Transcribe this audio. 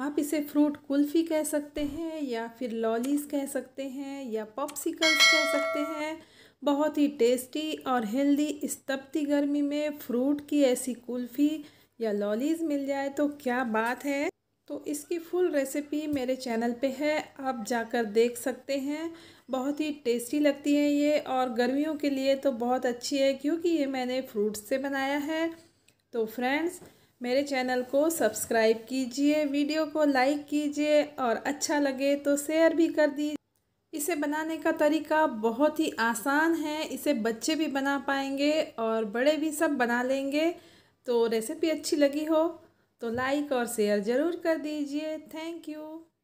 आप इसे फ्रूट कुल्फ़ी कह सकते हैं या फिर लॉलीज कह सकते हैं या पॉप्सिकल्स कह सकते हैं बहुत ही टेस्टी और हेल्दी इस तपती गर्मी में फ्रूट की ऐसी कुल्फ़ी या लॉलीज मिल जाए तो क्या बात है तो इसकी फुल रेसिपी मेरे चैनल पे है आप जाकर देख सकते हैं बहुत ही टेस्टी लगती है ये और गर्मियों के लिए तो बहुत अच्छी है क्योंकि ये मैंने फ्रूट्स से बनाया है तो फ्रेंड्स मेरे चैनल को सब्सक्राइब कीजिए वीडियो को लाइक कीजिए और अच्छा लगे तो शेयर भी कर दीजिए इसे बनाने का तरीका बहुत ही आसान है इसे बच्चे भी बना पाएंगे और बड़े भी सब बना लेंगे तो रेसिपी अच्छी लगी हो तो लाइक और शेयर ज़रूर कर दीजिए थैंक यू